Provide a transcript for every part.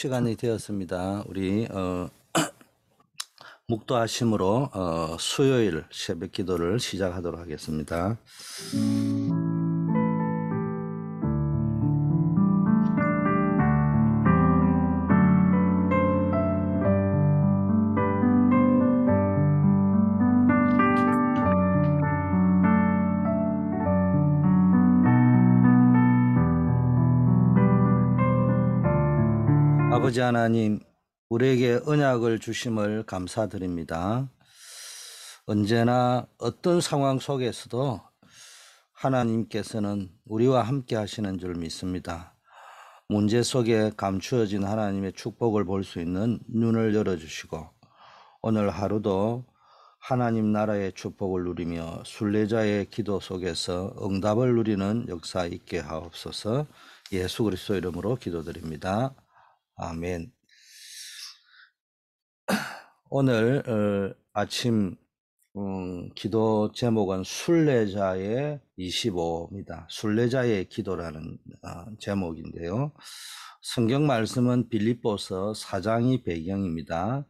시간이 되었습니다. 우리 어, 묵도하심으로 어, 수요일 새벽 기도를 시작하도록 하겠습니다. 음. 아버지 하나님, 우리에게 은약을 주심을 감사드립니다. 언제나 어떤 상황 속에서도 하나님께서는 우리와 함께 하시는 줄 믿습니다. 문제 속에 감추어진 하나님의 축복을 볼 수 있는 눈을 열어주시고 오늘 하루도 하나님 나라의 축복을 누리며 순례자의 기도 속에서 응답을 누리는 역사 있게 하옵소서 예수 그리스도 이름으로 기도드립니다. 아멘. 오늘 어, 아침 음, 기도 제목은 순례자의 25입니다. 순례자의 기도라는 어, 제목인데요. 성경 말씀은 빌립보서 4장이 배경입니다.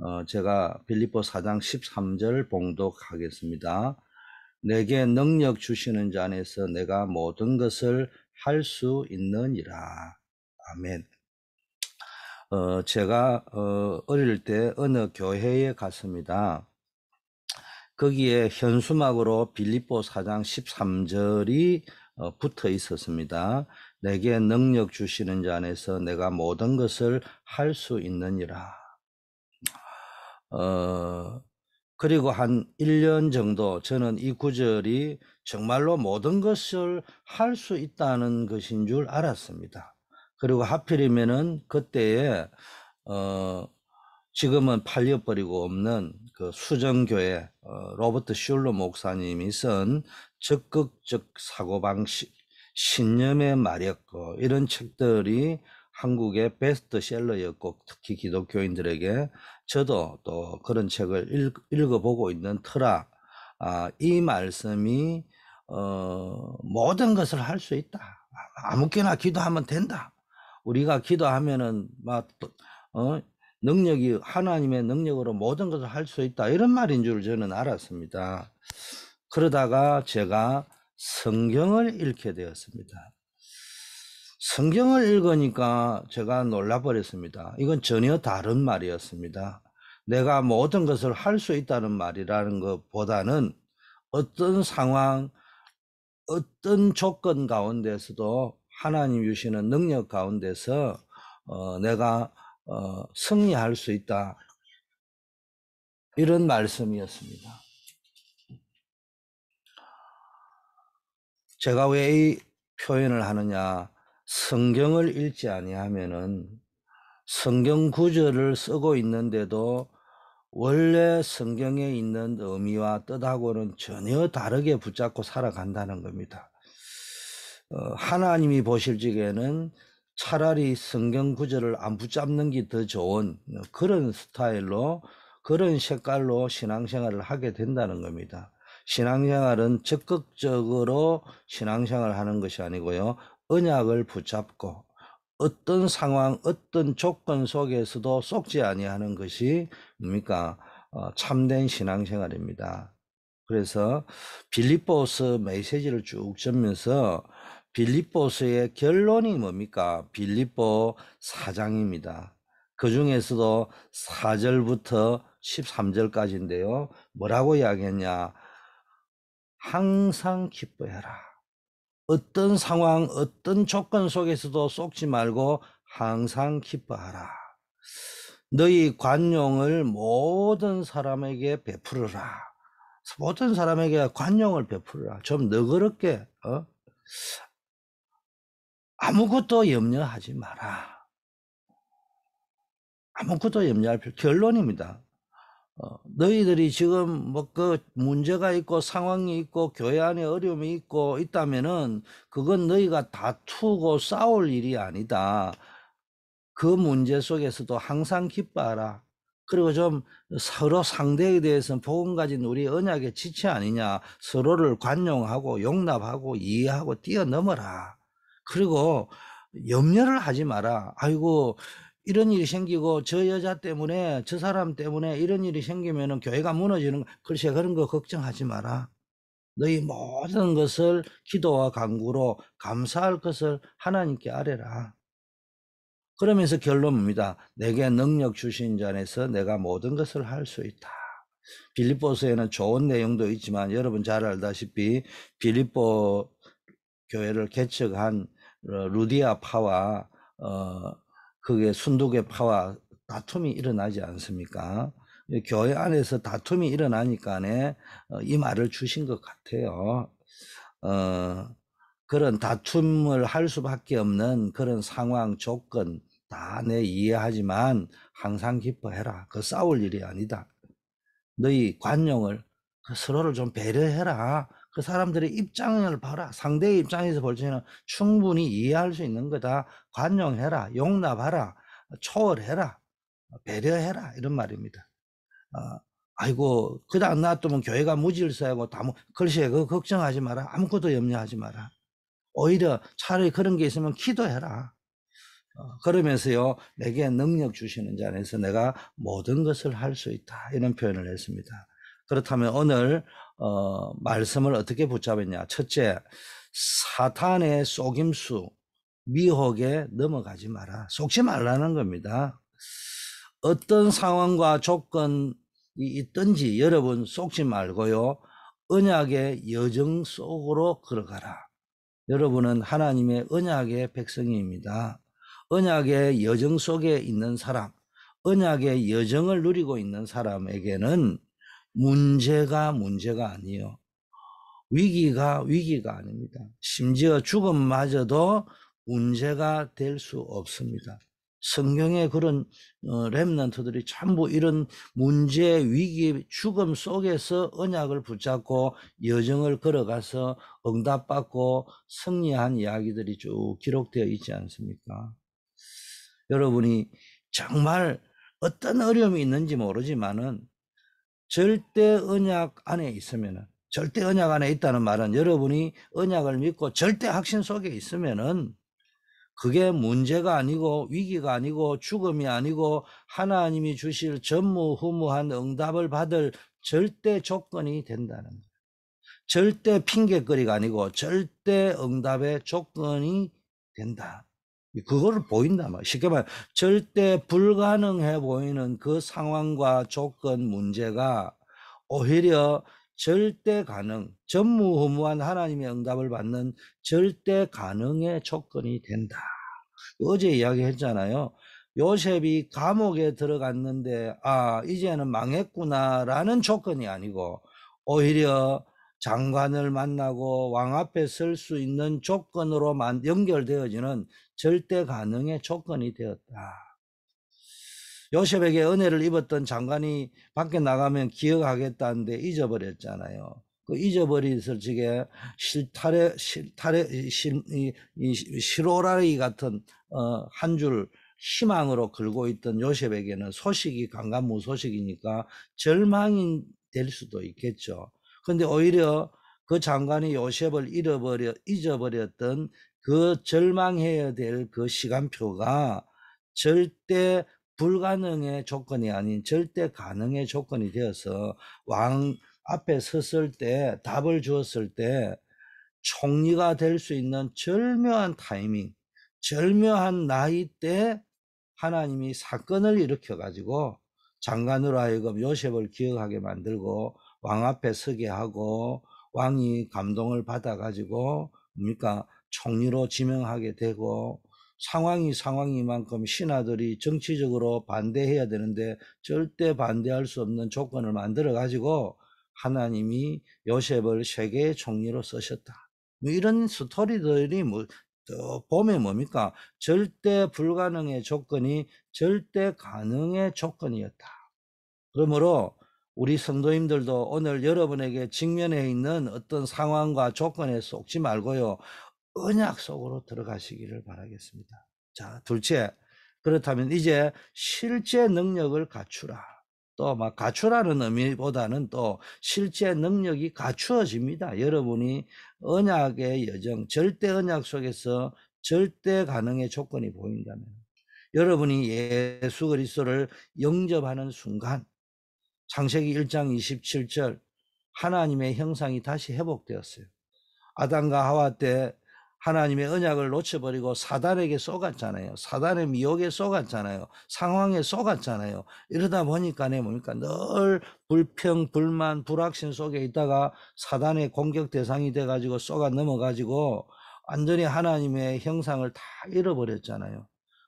어, 제가 빌립보 4장 13절 봉독하겠습니다. 내게 능력 주시는 자 안에서 내가 모든 것을 할 수 있느니라. 아멘. 어, 제가 어, 어릴 때 어느 교회에 갔습니다. 거기에 현수막으로 빌립보 사장 13절이 어, 붙어 있었습니다. 내게 능력 주시는 자 안에서 내가 모든 것을 할 수 있느니라. 어, 그리고 한 1년 정도 저는 이 구절이 정말로 모든 것을 할 수 있다는 것인 줄 알았습니다. 그리고 하필이면은 그때에 어 지금은 팔려버리고 없는 그 수정교회 어, 로버트 슐러 목사님이 쓴 적극적 사고방식, 신념의 마력 어, 이런 책들이 한국의 베스트셀러였고 특히 기독교인들에게 저도 또 그런 책을 읽, 어보고 있는 터라 아, 이 말씀이 어, 모든 것을 할 수 있다. 아무께나 기도하면 된다. 우리가 기도하면은 막 어? 능력이 하나님의 능력으로 모든 것을 할 수 있다 이런 말인 줄 저는 알았습니다. 그러다가 제가 성경을 읽게 되었습니다. 성경을 읽으니까 제가 놀라버렸습니다. 이건 전혀 다른 말이었습니다. 내가 모든 것을 할 수 있다는 말이라는 것보다는 어떤 상황, 어떤 조건 가운데서도 하나님 주시는 능력 가운데서 어, 내가 어, 승리할 수 있다. 이런 말씀이었습니다. 제가 왜 이 표현을 하느냐? 성경을 읽지 아니하면은 성경 구절을 쓰고 있는데도 원래 성경에 있는 의미와 뜻하고는 전혀 다르게 붙잡고 살아간다는 겁니다. 어, 하나님이 보실 적에는 차라리 성경 구절을 안 붙잡는 게 더 좋은 그런 스타일로 그런 색깔로 신앙생활을 하게 된다는 겁니다. 신앙생활은 적극적으로 신앙생활을 하는 것이 아니고요. 언약을 붙잡고 어떤 상황, 어떤 조건 속에서도 속지 아니하는 것이 뭡니까? 어, 참된 신앙생활입니다. 그래서 빌립보스 메시지를 쭉 접면서 빌립보서의 결론이 뭡니까? 빌립보 4장입니다. 그 중에서도 4절부터 13절까지인데요. 뭐라고 이야기했냐? 항상 기뻐해라. 어떤 상황, 어떤 조건 속에서도 쏟지 말고 항상 기뻐하라. 너희 관용을 모든 사람에게 베풀어라. 모든 사람에게 관용을 베풀어라. 좀 너그럽게, 어? 아무것도 염려하지 마라. 아무것도 염려할 필요 결론입니다. 어, 너희들이 지금 뭐 그 문제가 있고 상황이 있고 교회 안에 어려움이 있고 있다면은 그건 너희가 다투고 싸울 일이 아니다. 그 문제 속에서도 항상 기뻐하라. 그리고 좀 서로 상대에 대해서는 복음 가진 우리 언약의 지체 아니냐. 서로를 관용하고 용납하고 이해하고 뛰어넘어라. 그리고 염려를 하지 마라. 아이고, 이런 일이 생기고 저 여자 때문에 저 사람 때문에 이런 일이 생기면 교회가 무너지는 거. 글쎄 그런 거 걱정하지 마라. 너희 모든 것을 기도와 간구로 감사할 것을 하나님께 아뢰라. 그러면서 결론입니다. 내게 능력 주신 자 안에서 내가 모든 것을 할 수 있다. 빌립보서에는 좋은 내용도 있지만 여러분 잘 알다시피 빌립보 교회를 개척한 어, 루디아 파와 어 그게 순두개 파와 다툼이 일어나지 않습니까? 교회 안에서 다툼이 일어나니까이 어, 말을 주신 것 같아요. 어 그런 다툼을 할 수밖에 없는 그런 상황 조건 다 내 이해하지만 항상 기뻐해라. 그 싸울 일이 아니다. 너희 관용을 그 서로를 좀 배려해라. 그 사람들의 입장을 봐라. 상대의 입장에서 볼 때는 충분히 이해할 수 있는 거다. 관용해라. 용납하라. 초월해라. 배려해라. 이런 말입니다. 아, 아이고, 그다 안 놔두면 교회가 무질서하고 다무, 글쎄, 그거 걱정하지 마라. 아무것도 염려하지 마라. 오히려 차라리 그런 게 있으면 기도해라. 어, 그러면서요, 내게 능력 주시는 자 안에서 내가 모든 것을 할 수 있다. 이런 표현을 했습니다. 그렇다면 오늘 어, 말씀을 어떻게 붙잡았냐. 첫째, 사탄의 속임수, 미혹에 넘어가지 마라. 속지 말라는 겁니다. 어떤 상황과 조건이 있든지 여러분 속지 말고요. 언약의 여정 속으로 걸어가라. 여러분은 하나님의 언약의 백성입니다. 언약의 여정 속에 있는 사람, 언약의 여정을 누리고 있는 사람에게는 문제가 문제가 아니요 위기가 위기가 아닙니다. 심지어 죽음마저도 문제가 될 수 없습니다. 성경의 그런 어, 렘넌트들이 전부 이런 문제, 위기, 죽음 속에서 언약을 붙잡고 여정을 걸어가서 응답받고 승리한 이야기들이 쭉 기록되어 있지 않습니까? 여러분이 정말 어떤 어려움이 있는지 모르지만은 절대 언약 안에 있으면은 절대 언약 안에 있다는 말은 여러분이 언약을 믿고 절대 확신 속에 있으면은 그게 문제가 아니고 위기가 아니고 죽음이 아니고 하나님이 주실 전무후무한 응답을 받을 절대 조건이 된다는 거예요. 절대 핑계거리가 아니고 절대 응답의 조건이 된다. 그거를 보인다. 말. 이 쉽게 말해, 절대 불가능해 보이는 그 상황과 조건 문제가 오히려 절대 가능, 전무후무한 하나님의 응답을 받는 절대 가능의 조건이 된다. 어제 이야기했잖아요. 요셉이 감옥에 들어갔는데, 아, 이제는 망했구나, 라는 조건이 아니고, 오히려 장관을 만나고 왕 앞에 설 수 있는 조건으로 만 연결되어지는 절대 가능의 조건이 되었다. 요셉에게 은혜를 입었던 장관이 밖에 나가면 기억하겠다는데 잊어버렸잖아요. 그 잊어버린 솔직히 실타래 실타래 실오라리 같은 어, 한 줄 희망으로 걸고 있던 요셉에게는 소식이 강간무 소식이니까 절망이 될 수도 있겠죠. 근데 오히려 그 장관이 요셉을 잃어버려 잊어버렸던 그 절망해야 될 그 시간표가 절대 불가능의 조건이 아닌 절대 가능의 조건이 되어서 왕 앞에 섰을 때 답을 주었을 때 총리가 될 수 있는 절묘한 타이밍, 절묘한 나이 때 하나님이 사건을 일으켜 가지고 장관으로 하여금 요셉을 기억하게 만들고 왕 앞에 서게 하고 왕이 감동을 받아 가지고 뭡니까 총리로 지명하게 되고 상황이 상황이만큼 신하들이 정치적으로 반대해야 되는데 절대 반대할 수 없는 조건을 만들어 가지고 하나님이 요셉을 세계의 총리로 쓰셨다. 뭐 이런 스토리들이 뭐 봄에 뭡니까? 절대 불가능의 조건이 절대 가능의 조건이었다. 그러므로 우리 성도님들도 오늘 여러분에게 직면해 있는 어떤 상황과 조건에 속지 말고요. 은약 속으로 들어가시기를 바라겠습니다. 자, 둘째. 그렇다면 이제 실제 능력을 갖추라. 또 막 갖추라는 의미보다는 또 실제 능력이 갖추어집니다. 여러분이 언약의 여정, 절대 언약 속에서 절대 가능의 조건이 보인다면 여러분이 예수 그리스도를 영접하는 순간 창세기 1장 27절 하나님의 형상이 다시 회복되었어요. 아담과 하와 때 하나님의 언약을 놓쳐버리고 사단에게 속았잖아요. 사단의 미혹에 속았잖아요. 상황에 속았잖아요. 이러다 보니까 내 네, 뭡니까? 늘 불평, 불만, 불확신 속에 있다가 사단의 공격 대상이 돼가지고 쏘가 넘어가지고 완전히 하나님의 형상을 다 잃어버렸잖아요.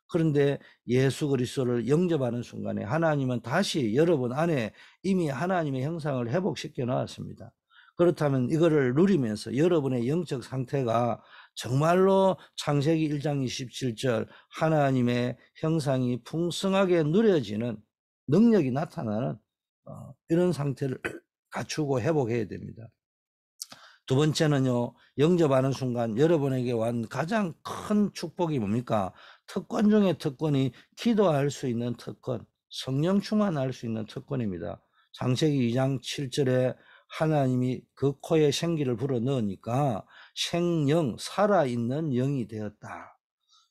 그런데 예수 그리스도를 영접하는 순간에 하나님은 다시 여러분 안에 이미 하나님의 형상을 회복시켜 놓았습니다. 그렇다면 이거를 누리면서 여러분의 영적 상태가 정말로 창세기 1장 27절 하나님의 형상이 풍성하게 누려지는 능력이 나타나는 어, 이런 상태를 갖추고 회복해야 됩니다. 두 번째는요, 영접하는 순간 여러분에게 완 가장 큰 축복이 뭡니까? 특권 중의 특권이 기도할 수 있는 특권, 성령 충만할 수 있는 특권입니다. 장세기 2장 7절에 하나님이 그 코에 생기를 불어 넣으니까 생영, 살아있는 영이 되었다.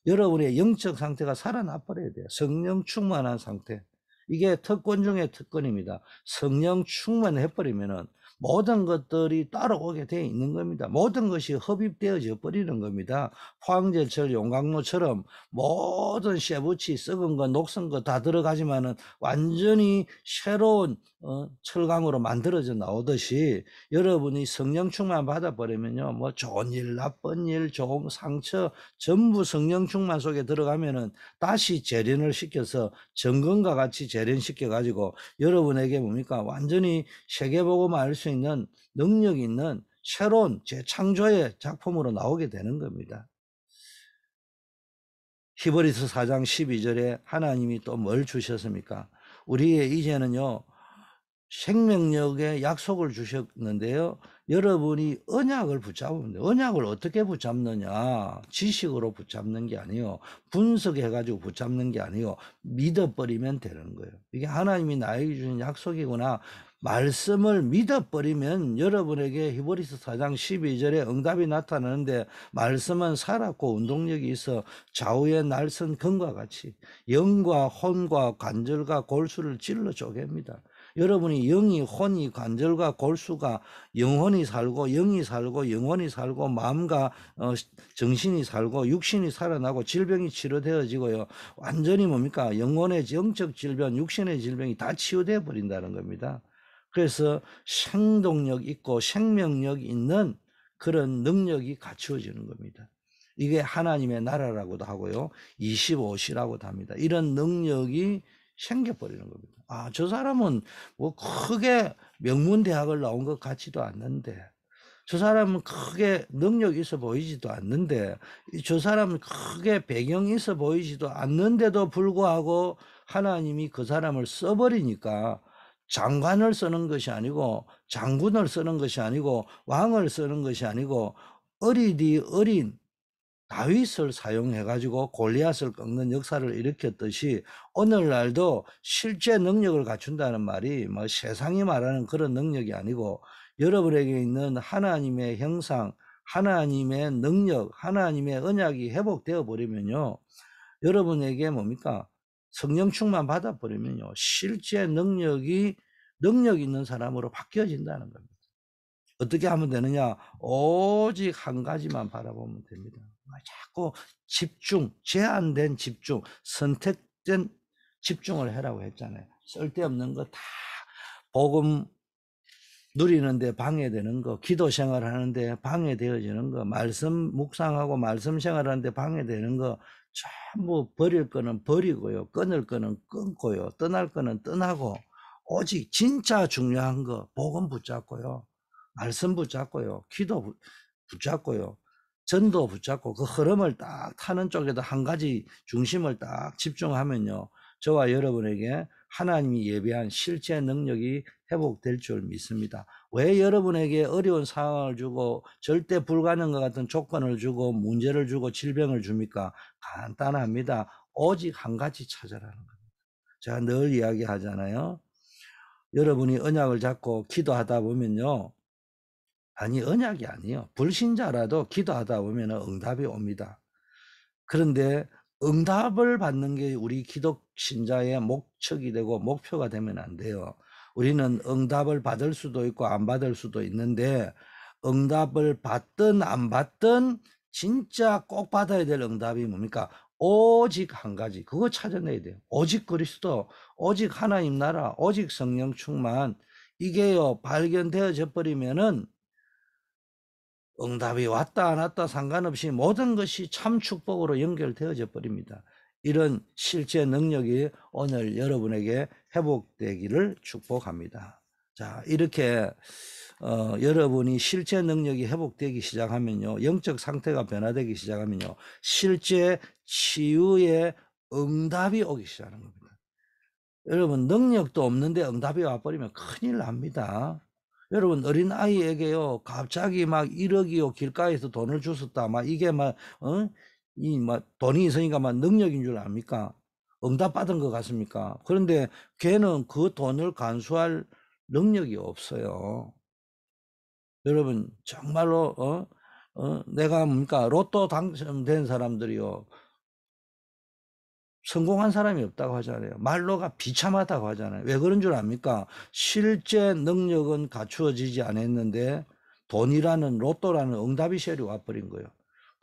여러분의 영적 상태가 살아나버려야 돼요. 성령 충만한 상태. 이게 특권 중의 특권입니다. 성령 충만해버리면은 모든 것들이 따라오게 돼 있는 겁니다. 모든 것이 흡입되어져 버리는 겁니다. 포항제철 용광로처럼 모든 쇠붙이 썩은 거 녹슨 거 다 들어가지만은 완전히 새로운 어, 철강으로 만들어져 나오듯이 여러분이 성령충만 받아버리면요 뭐 좋은 일 나쁜 일 좋은 상처 전부 성령충만 속에 들어가면은 다시 재련을 시켜서 정근과 같이 재련시켜 가지고 여러분에게 뭡니까 완전히 세계보고말알 수 있는 능력이 있는 새로운 재창조의 작품으로 나오게 되는 겁니다. 히브리서 4장 12절에 하나님이 또 뭘 주셨습니까? 우리의 이제는요, 생명력의 약속을 주셨는데요. 여러분이 언약을 붙잡으면 돼요. 언약을 어떻게 붙잡느냐. 지식으로 붙잡는 게아니요 분석해가지고 붙잡는 게아니요 믿어버리면 되는 거예요. 이게 하나님이 나에게 주신 약속이구나. 말씀을 믿어버리면 여러분에게 히브리스 4장 12절에 응답이 나타나는데 말씀은 살았고 운동력이 있어 좌우의 날선 금과 같이 영과 혼과 관절과 골수를 찔러 쪼갭니다. 여러분이 영이 혼이 관절과 골수가 영혼이 살고 영이 살고 영혼이 살고 마음과 어, 정신이 살고 육신이 살아나고 질병이 치료되어지고요 완전히 뭡니까 영혼의 영적 질병 육신의 질병이 다 치유되어 버린다는 겁니다. 그래서 생동력 있고 생명력 있는 그런 능력이 갖추어지는 겁니다. 이게 하나님의 나라라고도 하고요. 25시라고도 합니다. 이런 능력이 생겨버리는 겁니다. 아, 저 사람은 뭐 크게 명문대학을 나온 것 같지도 않는데, 저 사람은 크게 능력이 있어 보이지도 않는데, 저 사람은 크게 배경이 있어 보이지도 않는데도 불구하고 하나님이 그 사람을 써버리니까 장관을 쓰는 것이 아니고 장군을 쓰는 것이 아니고 왕을 쓰는 것이 아니고 어리디 어린 다윗을 사용해 가지고 골리앗을 꺾는 역사를 일으켰듯이 오늘날도 실제 능력을 갖춘다는 말이 뭐 세상이 말하는 그런 능력이 아니고 여러분에게 있는 하나님의 형상, 하나님의 능력, 하나님의 언약이 회복되어 버리면요. 여러분에게 뭡니까? 성령충만 받아버리면요. 실제 능력이 능력 있는 사람으로 바뀌어진다는 겁니다. 어떻게 하면 되느냐? 오직 한 가지만 바라보면 됩니다. 아, 자꾸 집중, 제한된 집중, 선택된 집중을 해라고 했잖아요. 쓸데없는 거 다 복음 누리는데 방해되는 거, 기도 생활하는데 방해되어지는 거, 말씀 묵상하고 말씀 생활하는데 방해되는 거, 전부 뭐 버릴 거는 버리고요. 끊을 거는 끊고요. 떠날 거는 떠나고 오직 진짜 중요한 거 복음 붙잡고요. 말씀 붙잡고요. 기도 붙잡고요. 전도 붙잡고 그 흐름을 딱 타는 쪽에도 한 가지 중심을 딱 집중하면요. 저와 여러분에게 하나님이 예배한 실제 능력이 회복될 줄 믿습니다. 왜 여러분에게 어려운 상황을 주고 절대 불가능과 같은 조건을 주고 문제를 주고 질병을 줍니까? 간단합니다. 오직 한 가지 찾아라는 겁니다. 제가 늘 이야기하잖아요. 여러분이 언약을 잡고 기도하다 보면요. 아니, 언약이 아니요. 에 불신자라도 기도하다 보면 응답이 옵니다. 그런데 응답을 받는 게 우리 기독신자의 목적이 되고 목표가 되면 안 돼요. 우리는 응답을 받을 수도 있고 안 받을 수도 있는데 응답을 받든 안 받든 진짜 꼭 받아야 될 응답이 뭡니까? 오직 한 가지 그거 찾아내야 돼요. 오직 그리스도, 오직 하나님 나라, 오직 성령 충만 이게요 발견되어져 버리면은 응답이 왔다 안 왔다 상관없이 모든 것이 참 축복으로 연결되어져 버립니다. 이런 실제 능력이 오늘 여러분에게 회복되기를 축복합니다. 자, 이렇게 어, 여러분이 실제 능력이 회복되기 시작하면요. 영적 상태가 변화되기 시작하면요. 실제 치유의 응답이 오기 시작하는 겁니다. 여러분 능력도 없는데 응답이 와버리면 큰일 납니다. 여러분 어린 아이에게요 갑자기 막 1억이요 길가에서 돈을 주었다 막 이게 막 어? 이뭐 돈이 있으니까 막 능력인 줄 압니까? 응답 받은 것 같습니까? 그런데 걔는 그 돈을 간수할 능력이 없어요. 여러분 정말로 어? 어? 내가 뭡니까 로또 당첨된 사람들이요 성공한 사람이 없다고 하잖아요. 말로가 비참하다고 하잖아요. 왜 그런 줄 압니까? 실제 능력은 갖추어지지 않았는데 돈이라는 로또라는 응답이 세리 와버린 거예요.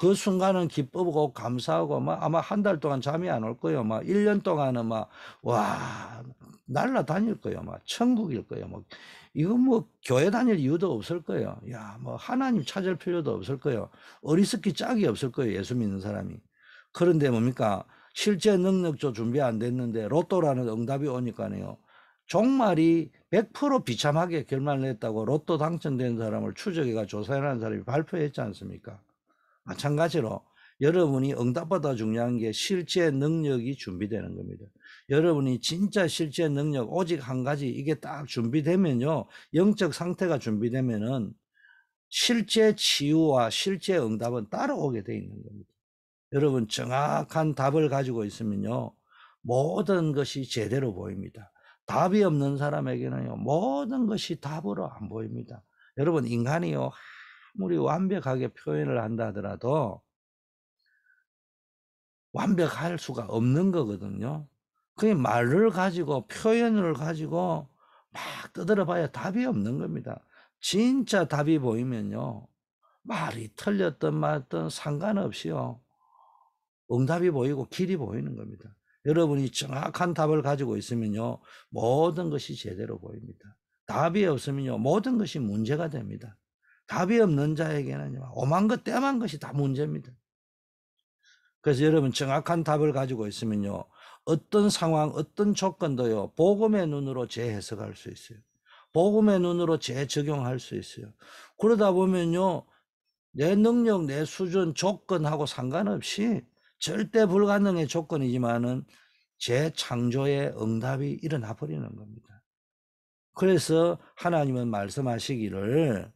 그 순간은 기쁘고 감사하고 막 아마 한 달 동안 잠이 안 올 거예요. 막 1년 동안은 막 와, 날라다닐 거예요. 막 천국일 거예요. 막 뭐 이건 뭐 교회 다닐 이유도 없을 거예요. 야, 뭐 하나님 찾을 필요도 없을 거예요. 어리석기 짝이 없을 거예요. 예수 믿는 사람이. 그런데 뭡니까? 실제 능력조 준비 안 됐는데 로또라는 응답이 오니까요. 종말이 100% 비참하게 결말 냈다고 로또 당첨된 사람을 추적해가 조사해라는 사람이 발표했지 않습니까? 마찬가지로 여러분이 응답보다 중요한 게 실제 능력이 준비되는 겁니다. 여러분이 진짜 실제 능력 오직 한 가지 이게 딱 준비되면요. 영적 상태가 준비되면은 실제 치유와 실제 응답은 따라오게 돼 있는 겁니다. 여러분 정확한 답을 가지고 있으면요. 모든 것이 제대로 보입니다. 답이 없는 사람에게는요. 모든 것이 답으로 안 보입니다. 여러분 인간이요. 아무리 완벽하게 표현을 한다 하더라도 완벽할 수가 없는 거거든요. 그게 말을 가지고 표현을 가지고 막 떠들어봐야 답이 없는 겁니다. 진짜 답이 보이면요. 말이 틀렸든 말든 상관없이요. 응답이 보이고 길이 보이는 겁니다. 여러분이 정확한 답을 가지고 있으면요. 모든 것이 제대로 보입니다. 답이 없으면요. 모든 것이 문제가 됩니다. 답이 없는 자에게는 오만 것, 때만 것이 다 문제입니다. 그래서 여러분 정확한 답을 가지고 있으면요. 어떤 상황, 어떤 조건도요. 복음의 눈으로 재해석할 수 있어요. 복음의 눈으로 재적용할 수 있어요. 그러다 보면요. 내 능력, 내 수준, 조건하고 상관없이 절대 불가능의 조건이지만은 재창조의 응답이 일어나 버리는 겁니다. 그래서 하나님은 말씀하시기를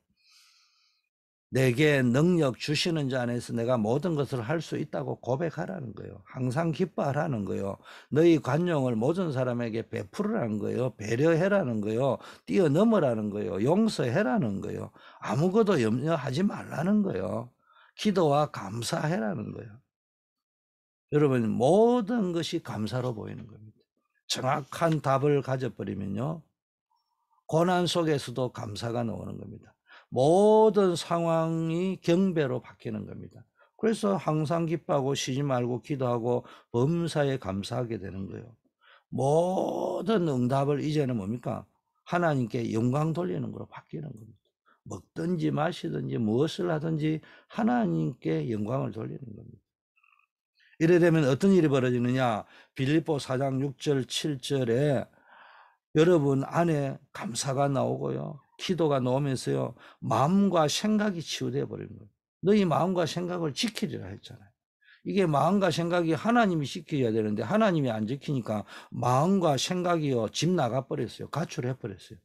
내게 능력 주시는 자 안에서 내가 모든 것을 할 수 있다고 고백하라는 거예요. 항상 기뻐하라는 거예요. 너희 관용을 모든 사람에게 베풀으라는 거예요. 배려해라는 거예요. 뛰어넘으라는 거예요. 용서해라는 거예요. 아무것도 염려하지 말라는 거예요. 기도와 감사해라는 거예요. 여러분 모든 것이 감사로 보이는 겁니다. 정확한 답을 가져버리면요. 고난 속에서도 감사가 나오는 겁니다. 모든 상황이 경배로 바뀌는 겁니다. 그래서 항상 기뻐하고 쉬지 말고 기도하고 범사에 감사하게 되는 거예요. 모든 응답을 이제는 뭡니까? 하나님께 영광 돌리는 거로 바뀌는 겁니다. 먹든지 마시든지 무엇을 하든지 하나님께 영광을 돌리는 겁니다. 이래 되면 어떤 일이 벌어지느냐? 빌립보 4장 6절 7절에 여러분 안에 감사가 나오고요. 기도가 나오면서요 마음과 생각이 치유돼 버린 거예요. 너희 마음과 생각을 지키리라 했잖아요. 이게 마음과 생각이 하나님이 지켜야 되는데 하나님이 안 지키니까 마음과 생각이요 집 나가 버렸어요. 가출해 버렸어요.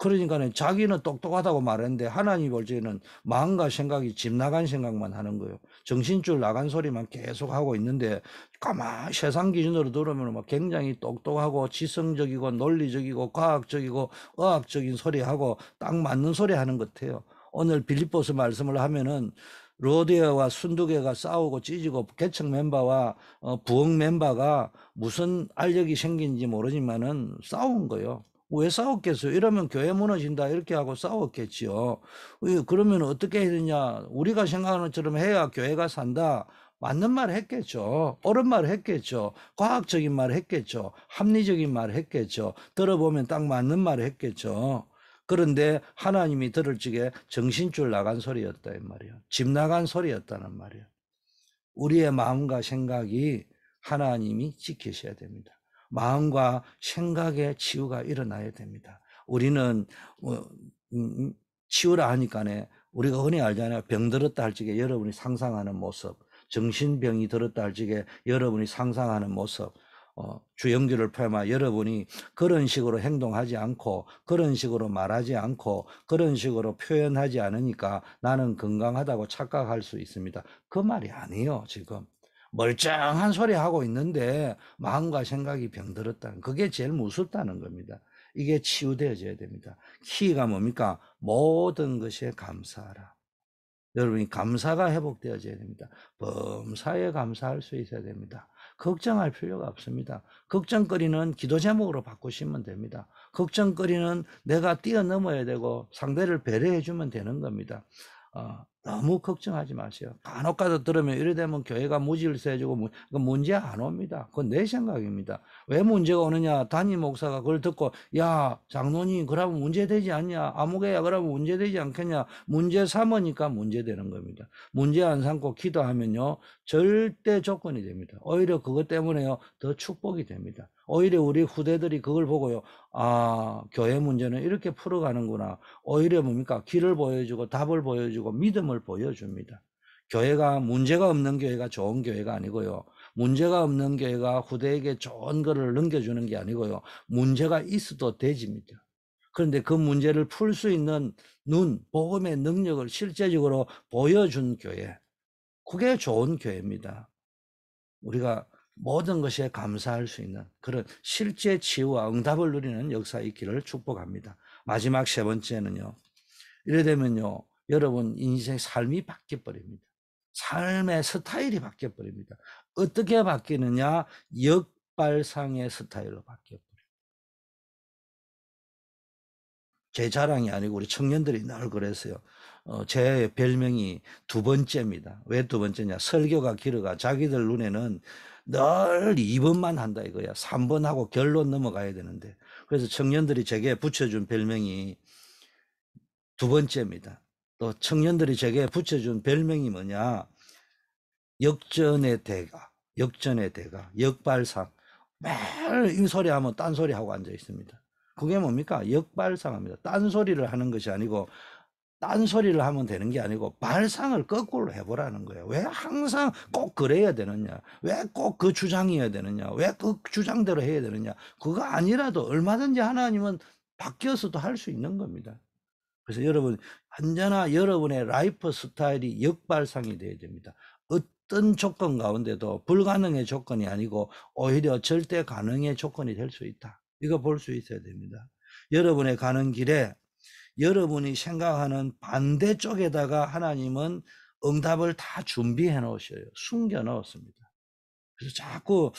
그러니까는 자기는 똑똑하다고 말했는데 하나님 볼 때는 마음과 생각이 집 나간 생각만 하는 거예요. 정신줄 나간 소리만 계속 하고 있는데 가만 세상 기준으로 들으면 막 굉장히 똑똑하고 지성적이고 논리적이고 과학적이고 의학적인 소리하고 딱 맞는 소리 하는 것 같아요. 오늘 빌립보스 말씀을 하면은 로데아와 순두개가 싸우고 찢고 개척 멤버와 어, 부흥 멤버가 무슨 알력이 생긴지 모르지만은 싸운 거예요. 왜 싸웠겠어요? 이러면 교회 무너진다 이렇게 하고 싸웠겠지요. 그러면 어떻게 해야 되냐? 우리가 생각하는 것처럼 해야 교회가 산다. 맞는 말 했겠죠. 옳은 말 했겠죠. 과학적인 말 했겠죠. 합리적인 말 했겠죠. 들어보면 딱 맞는 말 했겠죠. 그런데 하나님이 들을 적에 정신줄 나간 소리였다 이 말이에요. 집 나간 소리였다는 말이에요. 우리의 마음과 생각이 하나님이 지키셔야 됩니다. 마음과 생각의 치유가 일어나야 됩니다. 우리는 뭐, 음, 음, 치유라 하니까네 우리가 흔히 알잖아요. 병 들었다 할 적에 여러분이 상상하는 모습, 정신병이 들었다 할 적에 여러분이 상상하는 모습, 어, 주영규를 포함 여러분이 그런 식으로 행동하지 않고 그런 식으로 말하지 않고 그런 식으로 표현하지 않으니까 나는 건강하다고 착각할 수 있습니다. 그 말이 아니에요, 지금. 멀쩡한 소리 하고 있는데 마음과 생각이 병들었다는 그게 제일 무섭다는 겁니다. 이게 치유되어져야 됩니다. 키가 뭡니까? 모든 것에 감사하라. 여러분이 감사가 회복되어져야 됩니다. 범사에 감사할 수 있어야 됩니다. 걱정할 필요가 없습니다. 걱정거리는 기도 제목으로 바꾸시면 됩니다. 걱정거리는 내가 뛰어넘어야 되고 상대를 배려해 주면 되는 겁니다. 어, 너무 걱정하지 마세요. 간혹 가서 들으면 이래 되면 교회가 무질서 해주고 그 문제 안 옵니다. 그건 내 생각입니다. 왜 문제가 오느냐? 담임 목사가 그걸 듣고 야 장로님 그러면 문제 되지 않냐? 아무개야 그러면 문제 되지 않겠냐? 문제 삼으니까 문제 되는 겁니다. 문제 안 삼고 기도하면요 절대 조건이 됩니다. 오히려 그것 때문에요 더 축복이 됩니다. 오히려 우리 후대들이 그걸 보고요. 아 교회 문제는 이렇게 풀어가는구나. 오히려 뭡니까 길을 보여주고 답을 보여주고 믿음 사람을 보여줍니다. 교회가 문제가 없는 교회가 좋은 교회가 아니고요. 문제가 없는 교회가 후대에게 좋은 것을 넘겨주는 게 아니고요. 문제가 있어도 되집니다. 그런데 그 문제를 풀 수 있는 눈, 복음의 능력을 실제적으로 보여준 교회. 그게 좋은 교회입니다. 우리가 모든 것에 감사할 수 있는 그런 실제 치유와 응답을 누리는 역사의 길을 축복합니다. 마지막 세 번째는요. 이래 되면요. 여러분 인생 삶이 바뀌어 버립니다. 삶의 스타일이 바뀌어 버립니다. 어떻게 바뀌느냐? 역발상의 스타일로 바뀌어 버려요. 제 자랑이 아니고 우리 청년들이 늘 그랬어요. 어, 제 별명이 두 번째입니다. 왜 두 번째냐? 설교가 길어가 자기들 눈에는 늘 2번만 한다 이거야. 3번 하고 결론 넘어가야 되는데. 그래서 청년들이 제게 붙여준 별명이 두 번째입니다. 또 청년들이 제게 붙여준 별명이 뭐냐 역전의 대가 역전의 대가 역발상 매일 이 소리 하면 딴 소리 하고 앉아 있습니다 그게 뭡니까 역발상합니다 딴 소리를 하는 것이 아니고 딴 소리를 하면 되는 게 아니고 발상을 거꾸로 해보라는 거예요. 왜 항상 꼭 그래야 되느냐? 왜 꼭 그 주장이어야 되느냐? 왜 그 주장대로 해야 되느냐? 그거 아니라도 얼마든지 하나님은 바뀌어서도 할 수 있는 겁니다. 그래서 여러분 언제나 여러분의 라이프 스타일이 역발상이 되어야 됩니다. 어떤 조건 가운데도 불가능의 조건이 아니고 오히려 절대 가능의 조건이 될 수 있다. 이거 볼 수 있어야 됩니다. 여러분의 가는 길에 여러분이 생각하는 반대쪽에다가 하나님은 응답을 다 준비해 놓으셔요. 숨겨 놓습니다. 그래서 자꾸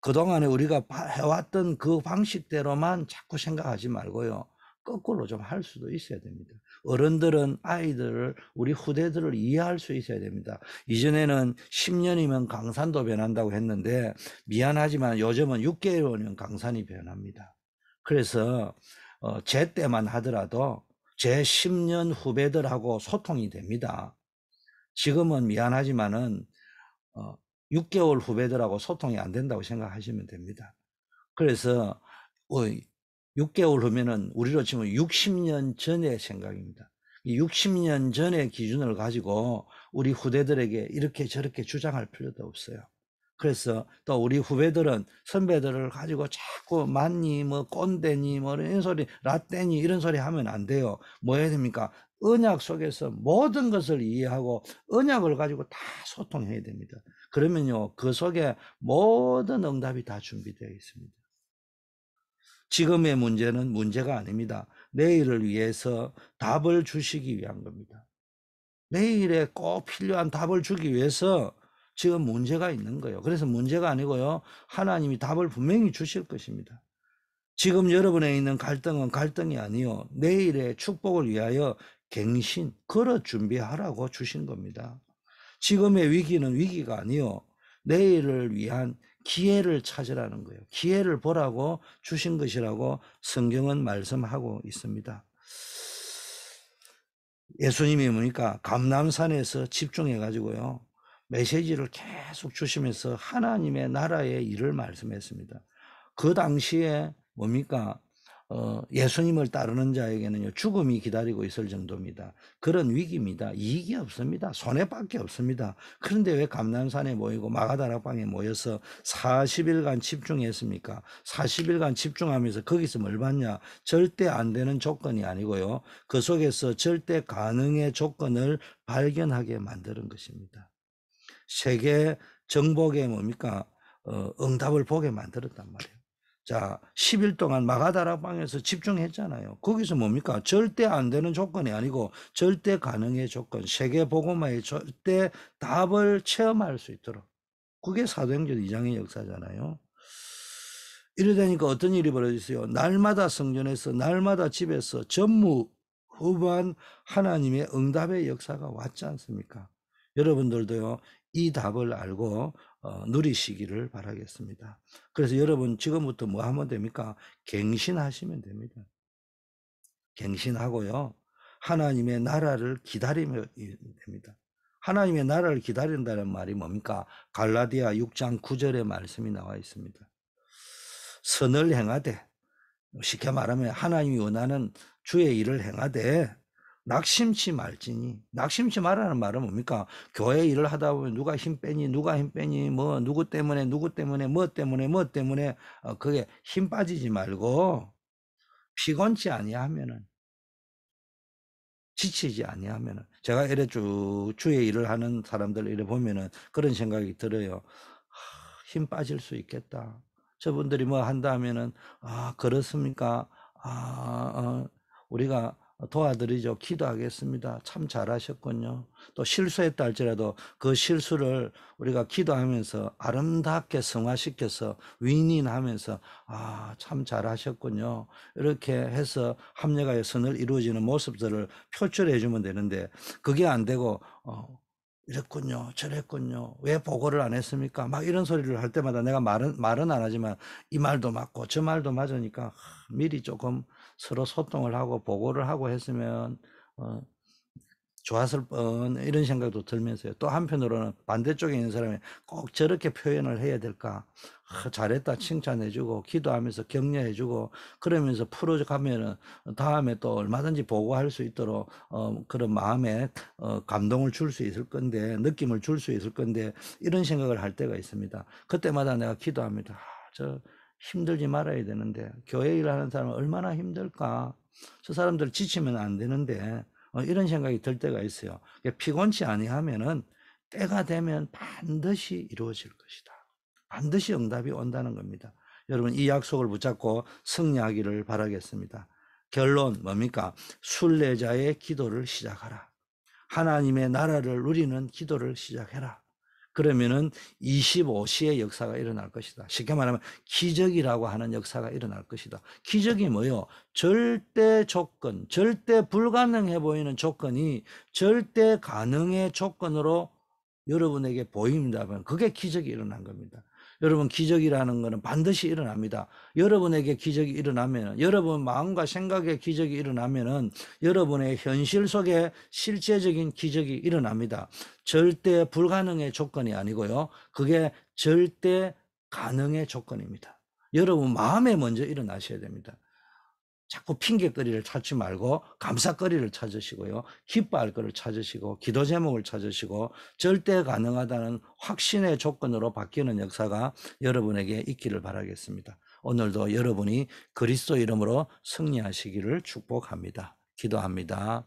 그동안에 우리가 해왔던 그 방식대로만 자꾸 생각하지 말고요. 거꾸로 좀 할 수도 있어야 됩니다. 어른들은 아이들을 우리 후대들을 이해할 수 있어야 됩니다. 이전에는 10년이면 강산도 변한다고 했는데 미안하지만 요즘은 6개월이면 강산이 변합니다. 그래서 어, 제 때만 하더라도 제 10년 후배들하고 소통이 됩니다. 지금은 미안하지만은 6개월 어, 후배들하고 소통이 안 된다고 생각하시면 됩니다. 그래서 6개월 후면은 우리로 치면 60년 전의 생각입니다. 60년 전의 기준을 가지고 우리 후대들에게 이렇게 저렇게 주장할 필요도 없어요. 그래서 또 우리 후배들은 선배들을 가지고 자꾸 만니 뭐 꼰대니 뭐 이런 소리 라떼니 이런 소리 하면 안 돼요. 뭐 해야 됩니까? 은약 속에서 모든 것을 이해하고 은약을 가지고 다 소통해야 됩니다. 그러면요 그 속에 모든 응답이 다 준비되어 있습니다. 지금의 문제는 문제가 아닙니다. 내일을 위해서 답을 주시기 위한 겁니다. 내일에 꼭 필요한 답을 주기 위해서 지금 문제가 있는 거예요. 그래서 문제가 아니고요. 하나님이 답을 분명히 주실 것입니다. 지금 여러분에 있는 갈등은 갈등이 아니요. 내일의 축복을 위하여 갱신, 걸어 준비하라고 주신 겁니다. 지금의 위기는 위기가 아니요. 내일을 위한 기회를 찾으라는 거예요. 기회를 보라고 주신 것이라고 성경은 말씀하고 있습니다. 예수님이 뭐니까 감남산에서 집중해 가지고요. 메시지를 계속 주시면서 하나님의 나라의 일을 말씀했습니다. 그 당시에 뭡니까? 어, 예수님을 따르는 자에게는요, 죽음이 기다리고 있을 정도입니다. 그런 위기입니다. 이익이 없습니다. 손해밖에 없습니다. 그런데 왜 감남산에 모이고 마가다락방에 모여서 40일간 집중했습니까? 40일간 집중하면서 거기서 뭘 봤냐? 절대 안 되는 조건이 아니고요. 그 속에서 절대 가능의 조건을 발견하게 만드는 것입니다. 세계 정복에 뭡니까? 어, 응답을 보게 만들었단 말이에요. 자, 10일 동안 마가다락방에서 집중했잖아요. 거기서 뭡니까? 절대 안 되는 조건이 아니고 절대 가능의 조건, 세계 복음화의 절대 답을 체험할 수 있도록. 그게 사도행전 2장의 역사잖아요. 이러다니까 어떤 일이 벌어지세요? 날마다 성전에서, 날마다 집에서 전무 후반 하나님의 응답의 역사가 왔지 않습니까? 여러분들도요, 이 답을 알고 어, 누리시기를 바라겠습니다. 그래서 여러분 지금부터 뭐 하면 됩니까? 갱신하시면 됩니다. 갱신하고요. 하나님의 나라를 기다리면 됩니다. 하나님의 나라를 기다린다는 말이 뭡니까? 갈라디아 6장 9절의 말씀이 나와 있습니다. 선을 행하되 쉽게 말하면 하나님이 원하는 주의 일을 행하되 낙심치 말지니 낙심치 말라는 말은 뭡니까 교회 일을 하다 보면 누가 힘 빼니 누가 힘 빼니 뭐 누구 때문에 누구 때문에 뭐 때문에 뭐 때문에 어, 그게 힘 빠지지 말고 피곤치 아니하면은 지치지 아니하면은 제가 이래 쭉 주의 일을 하는 사람들 이래 보면은 그런 생각이 들어요 힘 빠질 수 있겠다 저분들이 뭐 한다 하면은 아 그렇습니까 아 어, 우리가 도와드리죠. 기도하겠습니다. 참 잘하셨군요. 또 실수했다 할지라도 그 실수를 우리가 기도하면서 아름답게 성화시켜서 윈인하면서 아, 참 잘하셨군요. 이렇게 해서 합력하여 선을 이루어지는 모습들을 표출해 주면 되는데 그게 안 되고 어, 이랬군요. 저랬군요. 왜 보고를 안 했습니까? 막 이런 소리를 할 때마다 내가 말은, 말은 안 하지만 이 말도 맞고 저 말도 맞으니까 미리 조금 서로 소통을 하고 보고를 하고 했으면 어, 좋았을 뻔 이런 생각도 들면서요. 또 한편으로는 반대쪽에 있는 사람이 꼭 저렇게 표현을 해야 될까? 아, 잘했다 칭찬해주고 기도하면서 격려해주고 그러면서 풀어가면은 다음에 또 얼마든지 보고할 수 있도록 어, 그런 마음에 어, 감동을 줄 수 있을 건데 느낌을 줄 수 있을 건데 이런 생각을 할 때가 있습니다. 그때마다 내가 기도합니다. 아, 저 힘들지 말아야 되는데 교회 일 하는 사람은 얼마나 힘들까? 저 사람들 지치면 안 되는데 어, 이런 생각이 들 때가 있어요. 피곤치 아니하면은 때가 되면 반드시 이루어질 것이다. 반드시 응답이 온다는 겁니다. 여러분 이 약속을 붙잡고 승리하기를 바라겠습니다. 결론 뭡니까? 순례자의 기도를 시작하라. 하나님의 나라를 누리는 기도를 시작해라. 그러면은 25시의 역사가 일어날 것이다. 쉽게 말하면 기적이라고 하는 역사가 일어날 것이다. 기적이 뭐요? 절대 조건, 절대 불가능해 보이는 조건이 절대 가능의 조건으로 여러분에게 보입니다 그게 기적이 일어난 겁니다. 여러분 기적이라는 것은 반드시 일어납니다. 여러분에게 기적이 일어나면 여러분 마음과 생각에 기적이 일어나면 여러분의 현실 속에 실제적인 기적이 일어납니다. 절대 불가능의 조건이 아니고요. 그게 절대 가능의 조건입니다. 여러분 마음에 먼저 일어나셔야 됩니다. 자꾸 핑계거리를 찾지 말고 감사거리를 찾으시고요. 기뻐할 거를 찾으시고 기도 제목을 찾으시고 절대 가능하다는 확신의 조건으로 바뀌는 역사가 여러분에게 있기를 바라겠습니다. 오늘도 여러분이 그리스도 이름으로 승리하시기를 축복합니다. 기도합니다.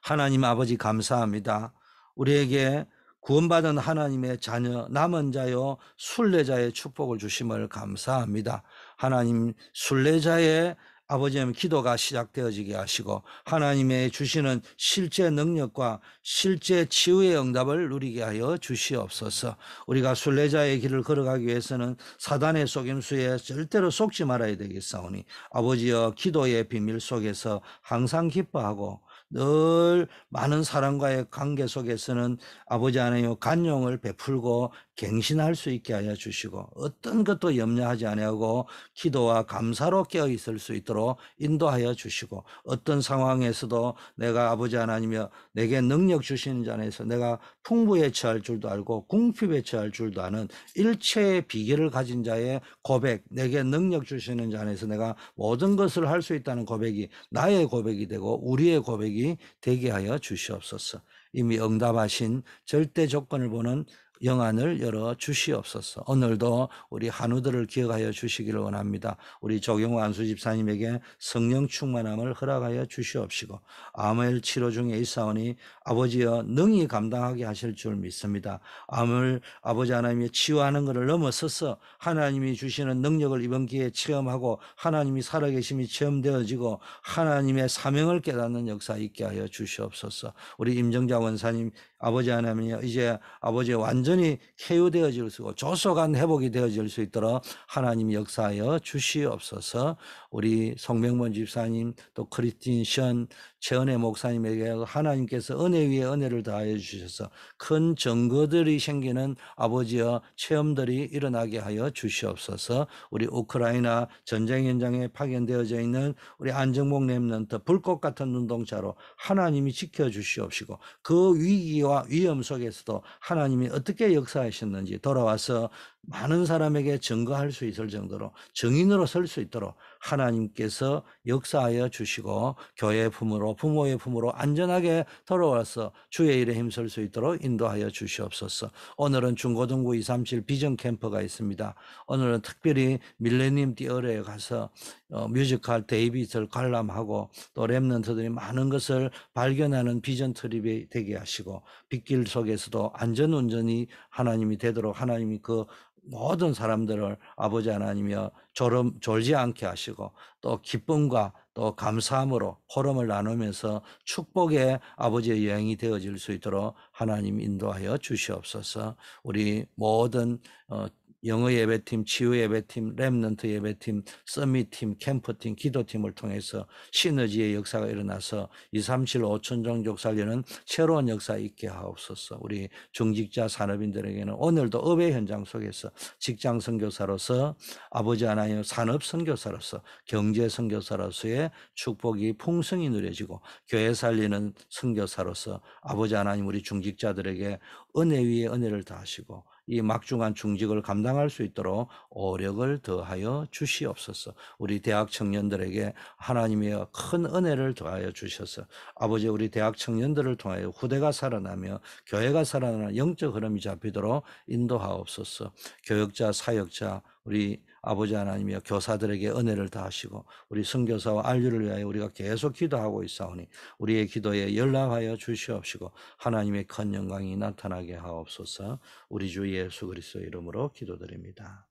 하나님 아버지 감사합니다. 우리에게 구원받은 하나님의 자녀, 남은 자여 순례자의 축복을 주심을 감사합니다. 하나님 순례자의 아버지 하님 기도가 시작되어지게 하시고 하나님의 주시는 실제 능력과 실제 치유의 응답을 누리게 하여 주시옵소서. 우리가 순례자의 길을 걸어가기 위해서는 사단의 속임수에 절대로 속지 말아야 되겠사오니 아버지여 기도의 비밀 속에서 항상 기뻐하고 늘 많은 사람과의 관계 속에서는 아버지 안에요 간용을 베풀고 갱신할 수 있게 하여 주시고 어떤 것도 염려하지 아니하고 기도와 감사로 깨어 있을 수 있도록 인도하여 주시고 어떤 상황에서도 내가 아버지 하나님이여 내게 능력 주시는 자 안에서 내가 풍부에 처할 줄도 알고 궁핍에 처할 줄도 아는 일체의 비결을 가진 자의 고백 내게 능력 주시는 자 안에서 내가 모든 것을 할 수 있다는 고백이 나의 고백이 되고 우리의 고백이 되게 하여 주시옵소서. 이미 응답하신 절대 조건을 보는 영안을 열어 주시옵소서. 오늘도 우리 한우들을 기억하여 주시기를 원합니다. 우리 조경호 안수 집사님에게 성령 충만함을 허락하여 주시옵시고 암을 치료 중에 있사오니 아버지여 능히 감당하게 하실 줄 믿습니다. 암을 아버지 하나님이 치유하는 것을 넘어서서 하나님이 주시는 능력을 이번 기회에 체험하고 하나님이 살아계심이 체험되어지고 하나님의 사명을 깨닫는 역사 있게 하여 주시옵소서. 우리 임정자 원사님 아버지 하나님이 이제 아버지 완전히 쾌유되어질 수 있고 조속한 회복이 되어질 수 있도록 하나님 역사하여 주시옵소서 우리 성명문 집사님 또 크리스틴 션 최은혜 목사님에게 하나님께서 은혜 위에 은혜를 다하여 주셔서 큰 증거들이 생기는 아버지의 체험들이 일어나게 하여 주시옵소서 우리 우크라이나 전쟁 현장에 파견되어져 있는 우리 안정목 랩런트 불꽃 같은 눈동자로 하나님이 지켜주시옵시고 그 위기와 위기와 위험 속에서도 하나님이 어떻게 역사하셨는지 돌아와서 많은 사람에게 증거할 수 있을 정도로 증인으로 설 수 있도록 하나님께서 역사하여 주시고 교회의 품으로 부모의 품으로 안전하게 돌아와서 주의 일에 힘쓸 수 있도록 인도하여 주시옵소서. 오늘은 중고등부 237 비전 캠프가 있습니다. 오늘은 특별히 밀레니엄 디어레에 가서 어, 뮤지컬 데이빗을 관람하고 또 랩런트들이 많은 것을 발견하는 비전 트립이 되게 하시고 빗길 속에서도 안전운전이 하나님이 되도록 하나님이 그 모든 사람들을 아버지 하나님이여 졸음, 졸지 않게 하시고 또 기쁨과 또 감사함으로 포름을 나누면서 축복의 아버지의 여행이 되어질 수 있도록 하나님 인도하여 주시옵소서 우리 모든 어, 영어 예배팀, 치유 예배팀, 랩넌트 예배팀, 서미팀 캠프팀, 기도팀을 통해서 시너지의 역사가 일어나서 2, 3, 7, 5천 종족 살려는 새로운 역사 있게 하옵소서. 우리 중직자 산업인들에게는 오늘도 업의 현장 속에서 직장 선교사로서 아버지 하나님 산업 선교사로서 경제 선교사로서의 축복이 풍성히 누려지고 교회 살리는 선교사로서 아버지 하나님 우리 중직자들에게 은혜 위에 은혜를 다하시고 이 막중한 중직을 감당할 수 있도록 오력을 더하여 주시옵소서. 우리 대학 청년들에게 하나님의 큰 은혜를 더하여 주셔서 아버지 우리 대학 청년들을 통하여 후대가 살아나며 교회가 살아나는 영적 흐름이 잡히도록 인도하옵소서. 교역자, 사역자, 우리 아버지 하나님이여 교사들에게 은혜를 다하시고 우리 성교사와 안류를 위하여 우리가 계속 기도하고 있사오니 우리의 기도에 연락하여 주시옵시고 하나님의 큰 영광이 나타나게 하옵소서 우리 주 예수 그리스도 이름으로 기도드립니다.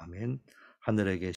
아멘. 하늘에 계신